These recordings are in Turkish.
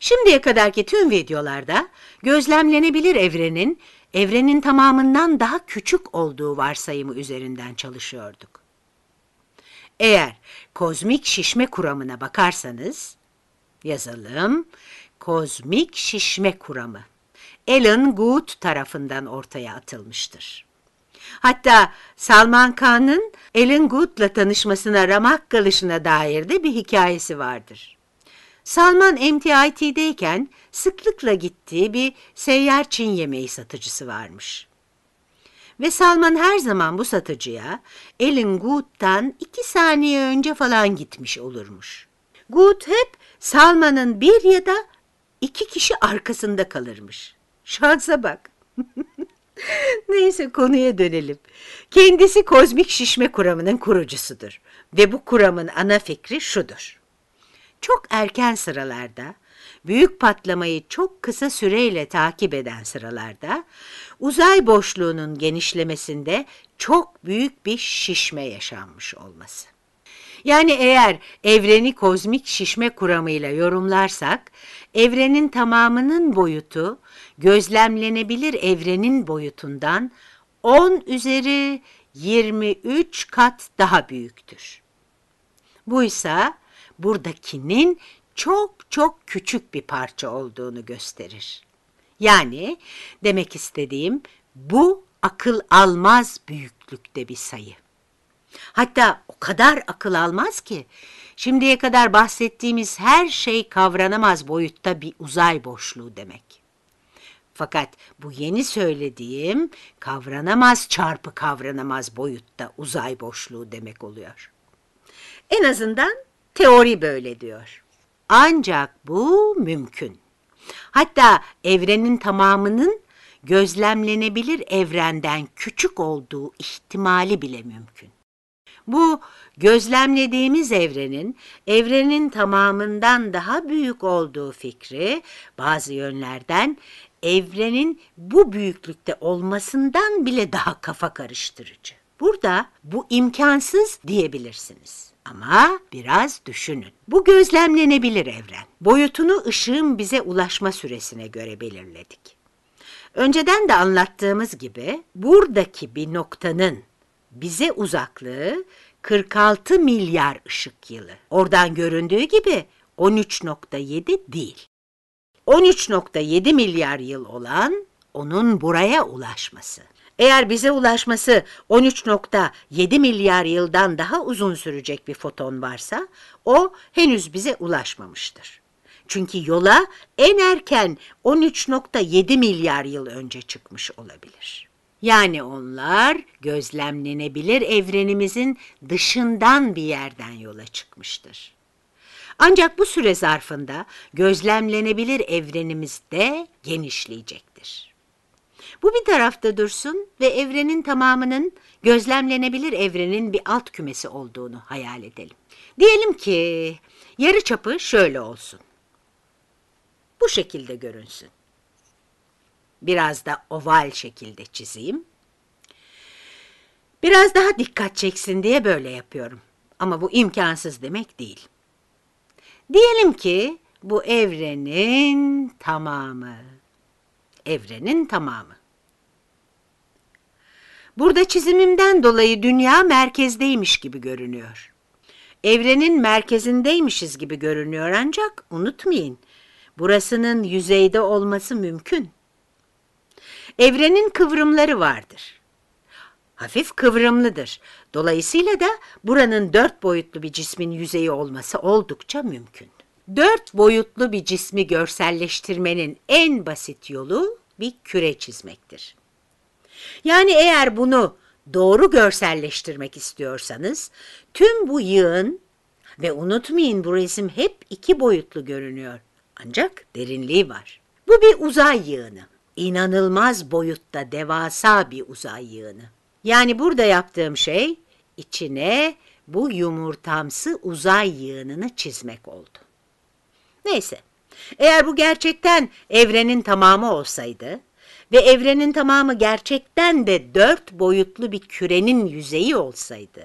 Şimdiye kadarki tüm videolarda gözlemlenebilir evrenin, evrenin tamamından daha küçük olduğu varsayımı üzerinden çalışıyorduk. Eğer kozmik şişme kuramına bakarsanız, yazalım, kozmik şişme kuramı, Alan Good tarafından ortaya atılmıştır. Hatta Salman Khan'ın Alan Good'la tanışmasına ramak kalışına dair de bir hikayesi vardır. Salman MTIT'deyken sıklıkla gittiği bir seyyar Çin yemeği satıcısı varmış. Ve Salman her zaman bu satıcıya Elin Good'dan iki saniye önce falan gitmiş olurmuş. Good hep Salman'ın bir ya da iki kişi arkasında kalırmış. Şansa bak. Neyse konuya dönelim. Kendisi kozmik şişme kuramının kurucusudur. Ve bu kuramın ana fikri şudur çok erken sıralarda, büyük patlamayı çok kısa süreyle takip eden sıralarda, uzay boşluğunun genişlemesinde çok büyük bir şişme yaşanmış olması. Yani eğer evreni kozmik şişme kuramıyla yorumlarsak, evrenin tamamının boyutu gözlemlenebilir evrenin boyutundan 10 üzeri 23 kat daha büyüktür. Bu ise buradakinin çok çok küçük bir parça olduğunu gösterir. Yani demek istediğim bu akıl almaz büyüklükte bir sayı. Hatta o kadar akıl almaz ki şimdiye kadar bahsettiğimiz her şey kavranamaz boyutta bir uzay boşluğu demek. Fakat bu yeni söylediğim kavranamaz çarpı kavranamaz boyutta uzay boşluğu demek oluyor. En azından Teori böyle diyor. Ancak bu mümkün. Hatta evrenin tamamının gözlemlenebilir evrenden küçük olduğu ihtimali bile mümkün. Bu gözlemlediğimiz evrenin evrenin tamamından daha büyük olduğu fikri bazı yönlerden evrenin bu büyüklükte olmasından bile daha kafa karıştırıcı. Burada bu imkansız diyebilirsiniz. Ama biraz düşünün. Bu gözlemlenebilir evren. Boyutunu ışığın bize ulaşma süresine göre belirledik. Önceden de anlattığımız gibi buradaki bir noktanın bize uzaklığı 46 milyar ışık yılı. Oradan göründüğü gibi 13.7 değil. 13.7 milyar yıl olan onun buraya ulaşması. Eğer bize ulaşması 13.7 milyar yıldan daha uzun sürecek bir foton varsa o henüz bize ulaşmamıştır. Çünkü yola en erken 13.7 milyar yıl önce çıkmış olabilir. Yani onlar gözlemlenebilir evrenimizin dışından bir yerden yola çıkmıştır. Ancak bu süre zarfında gözlemlenebilir evrenimiz de genişleyecek. Bu bir tarafta dursun ve evrenin tamamının gözlemlenebilir evrenin bir alt kümesi olduğunu hayal edelim. Diyelim ki yarı çapı şöyle olsun. Bu şekilde görünsün. Biraz da oval şekilde çizeyim. Biraz daha dikkat çeksin diye böyle yapıyorum. Ama bu imkansız demek değil. Diyelim ki bu evrenin tamamı. Evrenin tamamı. Burada çizimimden dolayı dünya merkezdeymiş gibi görünüyor. Evrenin merkezindeymişiz gibi görünüyor ancak unutmayın, burasının yüzeyde olması mümkün. Evrenin kıvrımları vardır. Hafif kıvrımlıdır. Dolayısıyla da buranın dört boyutlu bir cismin yüzeyi olması oldukça mümkün. Dört boyutlu bir cismi görselleştirmenin en basit yolu bir küre çizmektir. Yani eğer bunu doğru görselleştirmek istiyorsanız tüm bu yığın ve unutmayın bu resim hep iki boyutlu görünüyor ancak derinliği var. Bu bir uzay yığını. İnanılmaz boyutta devasa bir uzay yığını. Yani burada yaptığım şey içine bu yumurtamsı uzay yığınını çizmek oldu. Neyse, eğer bu gerçekten evrenin tamamı olsaydı, ve evrenin tamamı gerçekten de dört boyutlu bir kürenin yüzeyi olsaydı,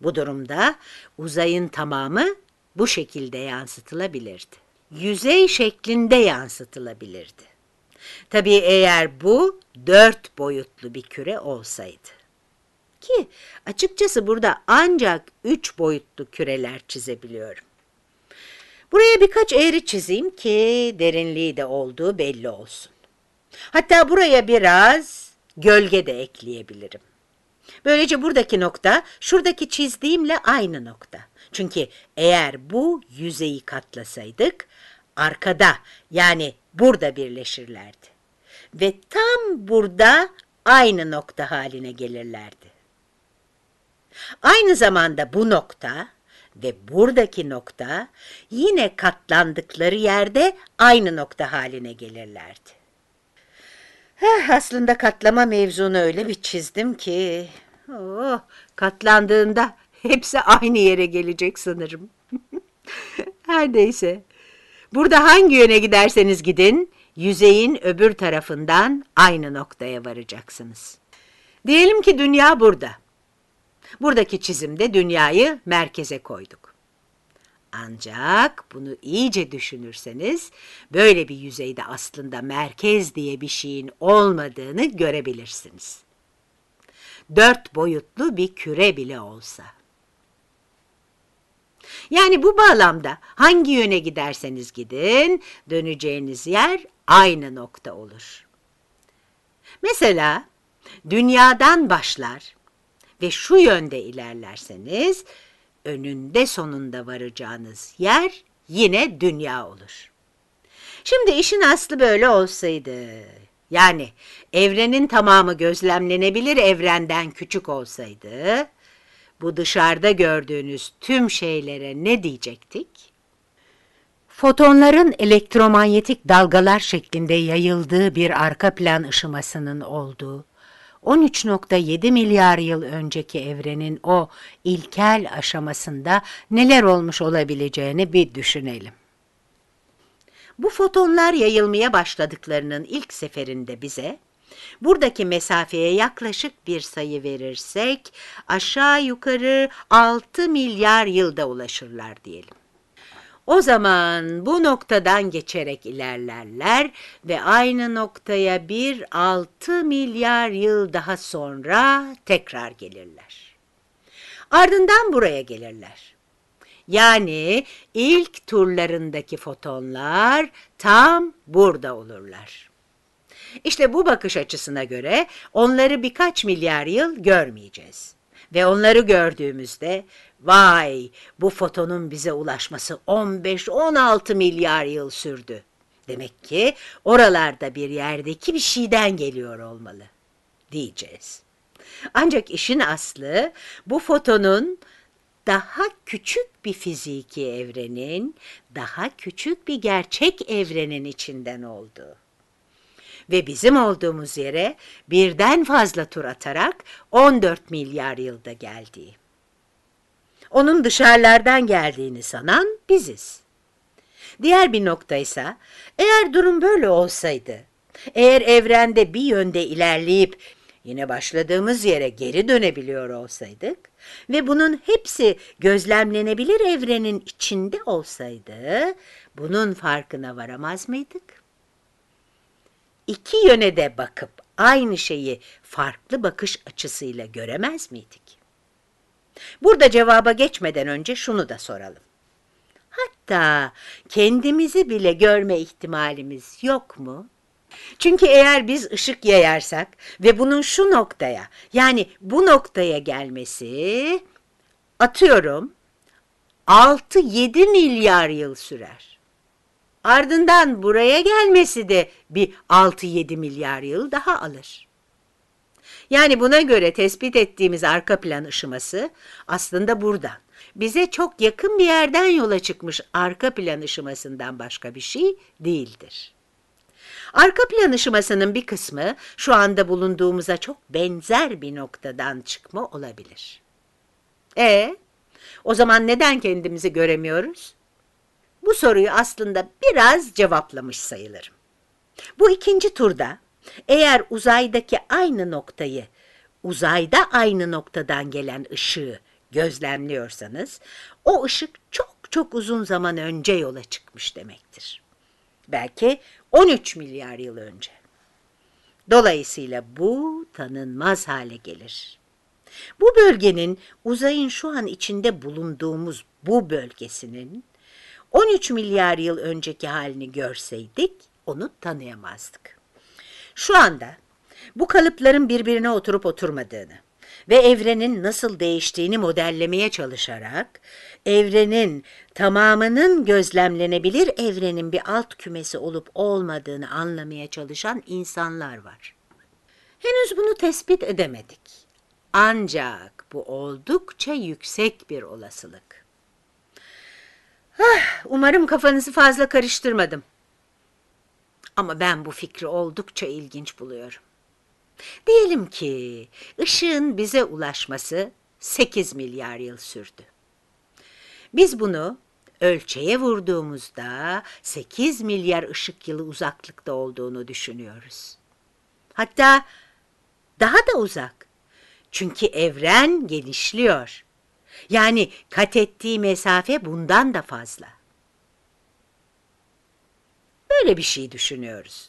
bu durumda uzayın tamamı bu şekilde yansıtılabilirdi. Yüzey şeklinde yansıtılabilirdi. Tabii eğer bu dört boyutlu bir küre olsaydı. Ki açıkçası burada ancak üç boyutlu küreler çizebiliyorum. Buraya birkaç eğri çizeyim ki derinliği de olduğu belli olsun. Hatta buraya biraz gölge de ekleyebilirim. Böylece buradaki nokta şuradaki çizdiğimle aynı nokta. Çünkü eğer bu yüzeyi katlasaydık arkada yani burada birleşirlerdi. Ve tam burada aynı nokta haline gelirlerdi. Aynı zamanda bu nokta ve buradaki nokta yine katlandıkları yerde aynı nokta haline gelirlerdi. Heh, aslında katlama mevzunu öyle bir çizdim ki... Oh, katlandığında hepsi aynı yere gelecek sanırım. Her neyse. Burada hangi yöne giderseniz gidin, yüzeyin öbür tarafından aynı noktaya varacaksınız. Diyelim ki dünya burada. Buradaki çizimde dünyayı merkeze koyduk. Ancak bunu iyice düşünürseniz böyle bir yüzeyde aslında merkez diye bir şeyin olmadığını görebilirsiniz. Dört boyutlu bir küre bile olsa. Yani bu bağlamda hangi yöne giderseniz gidin, döneceğiniz yer aynı nokta olur. Mesela dünyadan başlar ve şu yönde ilerlerseniz önünde sonunda varacağınız yer yine dünya olur. Şimdi işin aslı böyle olsaydı, yani evrenin tamamı gözlemlenebilir evrenden küçük olsaydı, bu dışarıda gördüğünüz tüm şeylere ne diyecektik? Fotonların elektromanyetik dalgalar şeklinde yayıldığı bir arka plan ışımasının olduğu, 13.7 milyar yıl önceki evrenin o ilkel aşamasında neler olmuş olabileceğini bir düşünelim. Bu fotonlar yayılmaya başladıklarının ilk seferinde bize, buradaki mesafeye yaklaşık bir sayı verirsek aşağı yukarı 6 milyar yılda ulaşırlar diyelim. O zaman bu noktadan geçerek ilerlerler ve aynı noktaya bir 6 milyar yıl daha sonra tekrar gelirler. Ardından buraya gelirler. Yani ilk turlarındaki fotonlar tam burada olurlar. İşte bu bakış açısına göre onları birkaç milyar yıl görmeyeceğiz. Ve onları gördüğümüzde Vay bu fotonun bize ulaşması 15-16 milyar yıl sürdü. Demek ki oralarda bir yerdeki bir şeyden geliyor olmalı diyeceğiz. Ancak işin aslı bu fotonun daha küçük bir fiziki evrenin, daha küçük bir gerçek evrenin içinden oldu. Ve bizim olduğumuz yere birden fazla tur atarak 14 milyar yılda geldi onun dışarılardan geldiğini sanan biziz. Diğer bir nokta ise eğer durum böyle olsaydı, eğer evrende bir yönde ilerleyip yine başladığımız yere geri dönebiliyor olsaydık ve bunun hepsi gözlemlenebilir evrenin içinde olsaydı bunun farkına varamaz mıydık? İki yöne de bakıp aynı şeyi farklı bakış açısıyla göremez miydik? Burada cevaba geçmeden önce şunu da soralım. Hatta kendimizi bile görme ihtimalimiz yok mu? Çünkü eğer biz ışık yayarsak ve bunun şu noktaya yani bu noktaya gelmesi atıyorum 6-7 milyar yıl sürer. Ardından buraya gelmesi de bir 6-7 milyar yıl daha alır. Yani buna göre tespit ettiğimiz arka plan ışıması aslında buradan. Bize çok yakın bir yerden yola çıkmış arka plan ışımasından başka bir şey değildir. Arka plan ışımasının bir kısmı şu anda bulunduğumuza çok benzer bir noktadan çıkma olabilir. E o zaman neden kendimizi göremiyoruz? Bu soruyu aslında biraz cevaplamış sayılırım. Bu ikinci turda eğer uzaydaki aynı noktayı, uzayda aynı noktadan gelen ışığı gözlemliyorsanız, o ışık çok çok uzun zaman önce yola çıkmış demektir. Belki 13 milyar yıl önce. Dolayısıyla bu tanınmaz hale gelir. Bu bölgenin uzayın şu an içinde bulunduğumuz bu bölgesinin 13 milyar yıl önceki halini görseydik onu tanıyamazdık. Şu anda bu kalıpların birbirine oturup oturmadığını ve evrenin nasıl değiştiğini modellemeye çalışarak evrenin tamamının gözlemlenebilir evrenin bir alt kümesi olup olmadığını anlamaya çalışan insanlar var. Henüz bunu tespit edemedik. Ancak bu oldukça yüksek bir olasılık. Ah, umarım kafanızı fazla karıştırmadım. Ama ben bu fikri oldukça ilginç buluyorum. Diyelim ki ışığın bize ulaşması 8 milyar yıl sürdü. Biz bunu ölçeğe vurduğumuzda 8 milyar ışık yılı uzaklıkta olduğunu düşünüyoruz. Hatta daha da uzak. Çünkü evren genişliyor. Yani kat ettiği mesafe bundan da fazla. Böyle bir şey düşünüyoruz.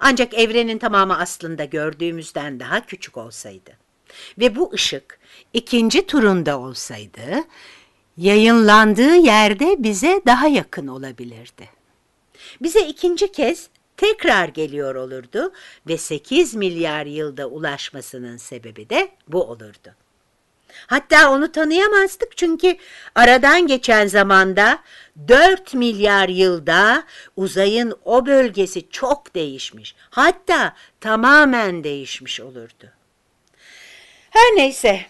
Ancak evrenin tamamı aslında gördüğümüzden daha küçük olsaydı ve bu ışık ikinci turunda olsaydı yayınlandığı yerde bize daha yakın olabilirdi. Bize ikinci kez tekrar geliyor olurdu ve 8 milyar yılda ulaşmasının sebebi de bu olurdu. Hatta onu tanıyamazdık çünkü aradan geçen zamanda 4 milyar yılda uzayın o bölgesi çok değişmiş. Hatta tamamen değişmiş olurdu. Her neyse.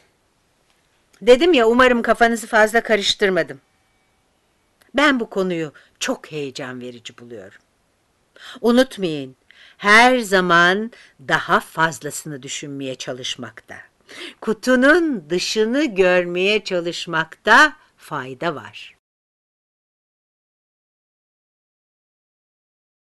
Dedim ya umarım kafanızı fazla karıştırmadım. Ben bu konuyu çok heyecan verici buluyorum. Unutmayın, her zaman daha fazlasını düşünmeye çalışmakta kutunun dışını görmeye çalışmakta fayda var.